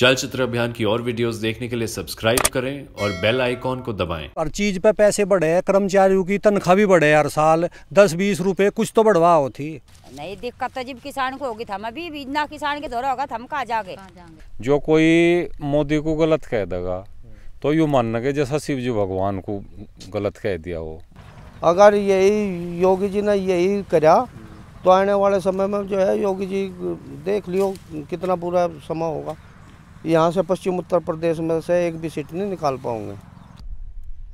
चलचित्र अभियान की और वीडियोस देखने के लिए सब्सक्राइब करें और बेल आइकॉन को दबाएं। हर चीज पे पैसे बढ़े कर्मचारियों की तनख्वाह भी बढ़े हर साल दस बीस रुपए कुछ तो बढ़वाओ थी नहीं दिक्कत तो जब किसान को होगी हम अभी बिना किसान के दौरा होगा हम कहा जागे जो कोई मोदी को गलत कह देगा तो यू मानना के जैसा शिव जी भगवान को गलत कह दिया हो अगर यही योगी जी ने यही करा तो आने वाले समय में जो है योगी जी देख लियो कितना बुरा समय होगा यहाँ से पश्चिम उत्तर प्रदेश में से एक भी सीट नहीं निकाल पाऊंगे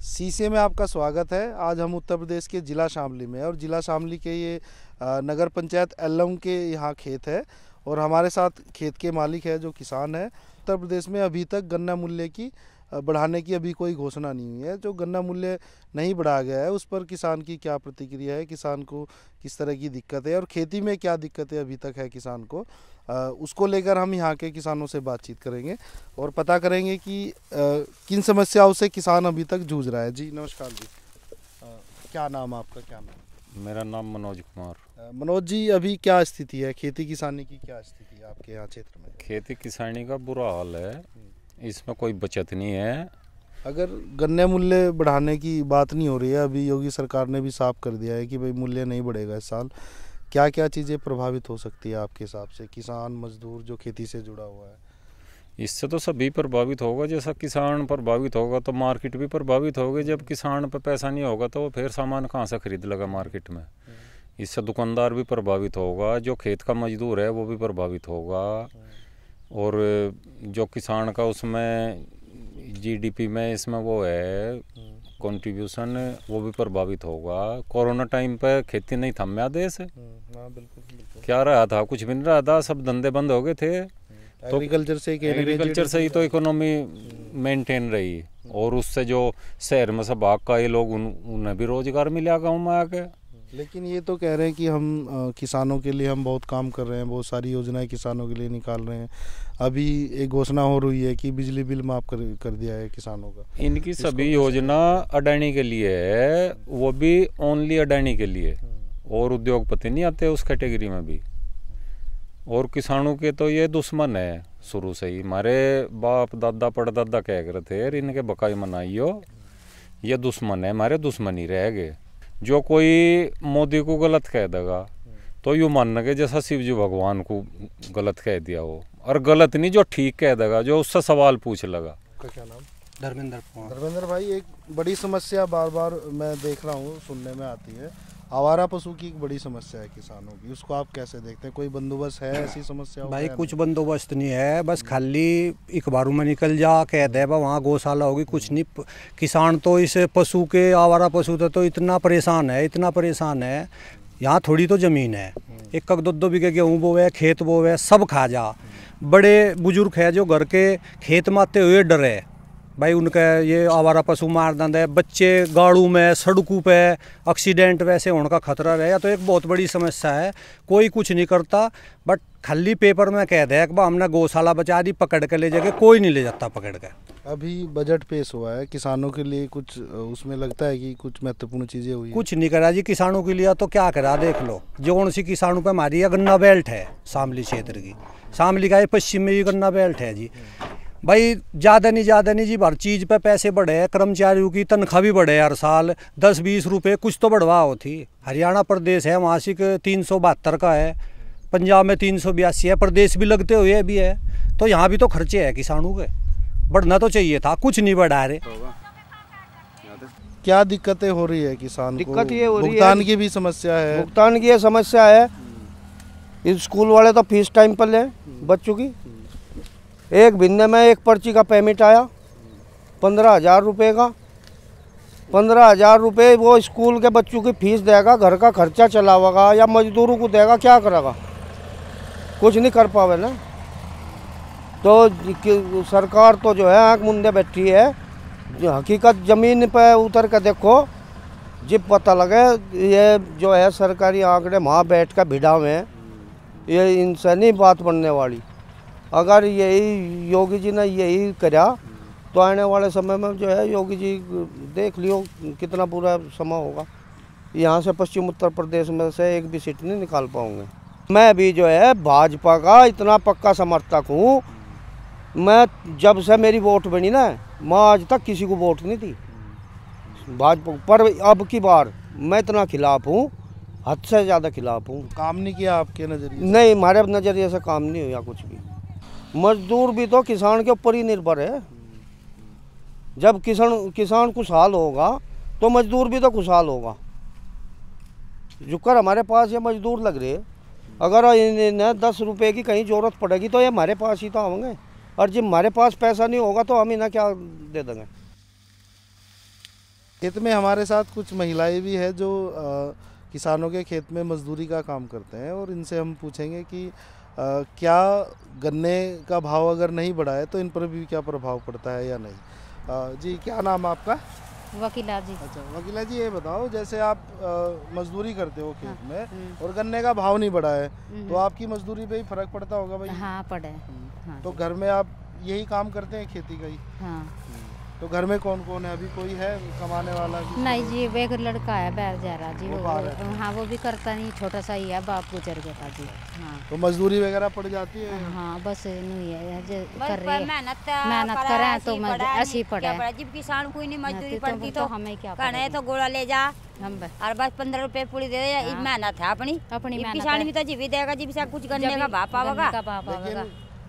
शीशे में आपका स्वागत है आज हम उत्तर प्रदेश के ज़िला शामली में और ज़िला शामली के ये नगर पंचायत एलम के यहाँ खेत है और हमारे साथ खेत के मालिक है जो किसान है उत्तर प्रदेश में अभी तक गन्ना मूल्य की बढ़ाने की अभी कोई घोषणा नहीं हुई है जो गन्ना मूल्य नहीं बढ़ाया गया है उस पर किसान की क्या प्रतिक्रिया है किसान को किस तरह की दिक्कत है और खेती में क्या दिक्कतें अभी तक है किसान को उसको लेकर हम यहाँ के किसानों से बातचीत करेंगे और पता करेंगे कि किन समस्याओं से किसान अभी तक जूझ रहा है जी नमस्कार जी क्या नाम आपका क्या नाम मेरा नाम मनोज कुमार मनोज जी अभी क्या स्थिति है खेती किसानी की क्या स्थिति है आपके यहाँ क्षेत्र में खेती किसानी का बुरा हाल है इसमें कोई बचत नहीं है अगर गन्ने मूल्य बढ़ाने की बात नहीं हो रही है अभी योगी सरकार ने भी साफ कर दिया है कि भाई मूल्य नहीं बढ़ेगा इस साल क्या क्या चीज़ें प्रभावित हो सकती है आपके हिसाब से किसान मजदूर जो खेती से जुड़ा हुआ है इससे तो सभी प्रभावित होगा जैसा किसान प्रभावित होगा तो मार्केट भी प्रभावित होगी जब किसान पर पैसा नहीं होगा तो वो फिर सामान कहाँ से खरीद लगा मार्केट में हम्म। इससे दुकानदार भी प्रभावित होगा जो खेत का मजदूर है वो भी प्रभावित होगा हम्म। और जो किसान का उसमें जीडीपी में इसमें वो है कंट्रीब्यूशन वो भी प्रभावित होगा कोरोना टाइम पे खेती नहीं थमा हम्म, हाँ, देश बिल्कुल क्या रहा था कुछ भी नहीं रहा था सब धंधे बंद हो गए थे हम्म, तो एग्रीकल्चर से एग्रीकल्चर से ही तो इकोनॉमी मेंटेन हम्म। रही और उससे जो शहर में से भाग का ये लोग उन उन्हें भी रोजगार मिला गाँव में आके लेकिन ये तो कह रहे हैं कि हम किसानों के लिए हम बहुत काम कर रहे हैं बहुत सारी योजनाएं किसानों के लिए निकाल रहे हैं अभी एक घोषणा हो रही है कि बिजली बिल माफ कर कर दिया है किसानों का इनकी सभी योजना अडानी के लिए है वो भी ओनली अडानी के लिए हम्म। और उद्योगपति नहीं आते उस कैटेगरी में भी और किसानों के तो ये दुश्मन है शुरू से ही हमारे बाप दादा पड़दादा कह रहे थे इनके बकाई मनाइयो ये दुश्मन है हमारे दुश्मन ही रह गए जो कोई मोदी को गलत कह देगा तो यू मानना के जैसा शिव जी भगवान को गलत कह दिया हो और गलत नहीं जो ठीक कह देगा जो उससे सवाल पूछ लगा क्या नाम धर्मेंद्र धर्मेंद्र भाई एक बड़ी समस्या बार बार मैं देख रहा हूँ सुनने में आती है आवारा पशु की एक बड़ी समस्या है किसानों की उसको आप कैसे देखते हैं कोई बंदोबस्त है ऐसी समस्या भाई कुछ बंदोबस्त नहीं है बस खाली अखबारों में निकल जा कह दे वहाँ गौशाला होगी कुछ हम्म। नहीं किसान तो इस पशु के आवारा पशु तो, तो इतना परेशान है इतना परेशान है यहाँ थोड़ी तो ज़मीन है हम्म। एक कक दो दो बीघे गेहूँ बोवे खेत बोवे सब खा जा बड़े बुजुर्ग है जो घर के खेत में आते हुए डरे भाई उनका ये आवारा पशु मार देंद है बच्चे गाड़ू में सड़कों पे एक्सीडेंट वैसे होने का खतरा रहे या तो एक बहुत बड़ी समस्या है कोई कुछ नहीं करता बट खाली पेपर में कह दे कि हमने गौशाला बचा दी पकड़ के ले जाके कोई नहीं ले जाता पकड़ के अभी बजट पेश हुआ है किसानों के लिए कुछ उसमें लगता है कि कुछ महत्वपूर्ण चीज़ें हुई कुछ नहीं करा जी किसानों के लिए तो क्या करा देख लो जो कौन सी किसानों पर हमारी गन्ना बेल्ट है शामली क्षेत्र की शामली का ये पश्चिम में ये गन्ना बेल्ट है जी भाई ज़्यादा नहीं ज़्यादा नहीं जी हर चीज़ पे पैसे बढ़े हैं कर्मचारियों की तनख्वाह भी बढ़े हर साल दस बीस रुपये कुछ तो बढ़वाओ थी हरियाणा प्रदेश है मासिक तीन सौ बहत्तर का है पंजाब में तीन सौ बयासी है प्रदेश भी लगते हुए भी है तो यहाँ भी तो खर्चे हैं किसानों के बढ़ना तो चाहिए था कुछ नहीं बढ़ा रहे क्या दिक्कतें हो रही है किसान दिक्कत ये हो रही है भुगतान की भी समस्या है भुगतान की समस्या है स्कूल वाले तो फीस टाइम पर लें बच्चों की एक भिन्न में एक पर्ची का पेमेंट आया पंद्रह हज़ार रुपये का पंद्रह हज़ार रुपये वो स्कूल के बच्चों की फीस देगा घर का खर्चा चलावेगा या मजदूरों को देगा क्या करेगा कुछ नहीं कर पावे ना तो सरकार तो जो है आँख मुंदे बैठी है जो हकीकत ज़मीन पे उतर के देखो जब पता लगे ये जो है सरकारी आंकड़े वहाँ बैठ कर भिड़ा हैं ये इनसे नहीं बात बनने वाली अगर यही योगी जी ने यही करा तो आने वाले समय में जो है योगी जी देख लियो कितना बुरा समय होगा यहाँ से पश्चिम उत्तर प्रदेश में से एक भी सीट नहीं निकाल पाऊंगे मैं भी जो है भाजपा का इतना पक्का समर्थक हूँ मैं जब से मेरी वोट बनी ना मैं आज तक किसी को वोट नहीं दी भाजपा पर अब की बार मैं इतना खिलाफ हूँ हद से ज़्यादा खिलाफ हूँ काम नहीं किया आपके नज़रिए नहीं हमारे नज़रिए से काम नहीं हुआ कुछ भी मजदूर भी तो किसान के ऊपर ही निर्भर है जब किसान किसान खुशहाल होगा तो मजदूर भी तो खुशहाल होगा जुकर हमारे पास ये मजदूर लग रहे अगर इन्हें दस रुपए की कहीं ज़रूरत पड़ेगी तो ये हमारे पास ही तो आवेंगे और जब हमारे पास पैसा नहीं होगा तो हम इन्हें क्या दे देंगे खेत में हमारे साथ कुछ महिलाएं भी है जो आ, किसानों के खेत में मजदूरी का काम करते हैं और इनसे हम पूछेंगे कि क्या गन्ने का भाव अगर नहीं बढ़ा है तो इन पर भी क्या प्रभाव पड़ता है या नहीं जी क्या नाम आपका वकीला जी अच्छा वकीला जी ये बताओ जैसे आप मजदूरी करते हो खेत हाँ, में हम्म। और गन्ने का भाव नहीं बढ़ा है हम्म। तो आपकी मजदूरी पे ही फर्क पड़ता होगा भाई हाँ पड़े हम्म। हाँ, तो घर में आप यही काम करते हैं खेती का ही हाँ तो घर में कौन कौन है अभी कोई है कमाने वाला नहीं जी वे एक लड़का है बैर जा रहा जी वो, वो हाँ वो भी करता नहीं छोटा सा ही है बाप गुजर गया था जी हाँ तो मजदूरी वगैरह पड़ जाती है हाँ बस नहीं है कर रही है मेहनत तो मेहनत करें तो ऐसी पड़े जब किसान कोई नहीं मजदूरी तो पड़ती तो हमें क्या करना है तो गोला ले जा और बस पंद्रह रुपए पूरी दे हाँ। मेहनत है अपनी अपनी किसान भी तो जीवी देगा जी कुछ करने का बाप आवेगा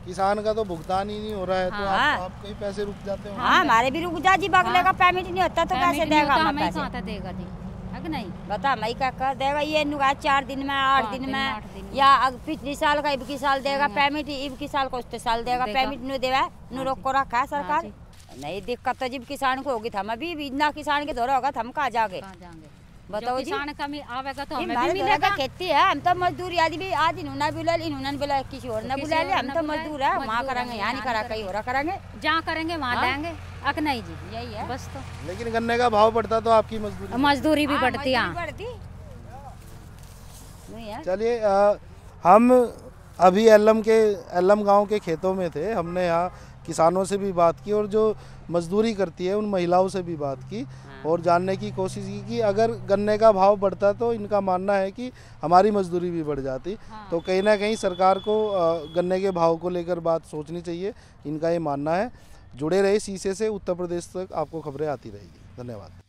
किसान का तो भुगतान ही नहीं हो रहा है हाँ, तो आप, हाँ। आप कहीं पैसे रुक जाते हो हाँ हमारे भी रुक जा जी बगले का पेमेंट नहीं होता तो कैसे देगा हमें कहाँ देगा जी नहीं बता मई का कर देगा ये नुगा चार दिन में आठ दिन में या पिछले साल का इबकी साल देगा पेमेंट इबकी साल को उसके साल देगा पेमेंट नु देवा नु रोक को रखा है हाँ सरकार नहीं दिक्कत तो जब किसान को होगी था तो हम अभी इतना किसान के दौरा होगा तो हम कहाँ जागे बताओ जी किसान कमी आवेगा तो हमें भी मिलेगा खेती है हम तो मजदूर भी आज इन्होंने बुला इन्होंने बुला किसी और तो ने बुला लिया हम तो मजदूर है वहाँ करेंगे यहाँ नहीं करा कहीं और करेंगे जहाँ करेंगे वहाँ लाएंगे हाँ। अक नहीं जी यही है बस तो लेकिन गन्ने का भाव बढ़ता तो आपकी मजदूरी मजदूरी भी हाँ, बढ़ती हाँ। है चलिए हम अभी एलम के एलम गांव के खेतों में थे हमने यहाँ किसानों से भी बात की और जो मजदूरी करती है उन महिलाओं से भी बात की और जानने की कोशिश की कि अगर गन्ने का भाव बढ़ता तो इनका मानना है कि हमारी मजदूरी भी बढ़ जाती हाँ। तो कहीं ना कहीं सरकार को गन्ने के भाव को लेकर बात सोचनी चाहिए इनका ये मानना है जुड़े रहे शीशे से उत्तर प्रदेश तक आपको खबरें आती रहेगी धन्यवाद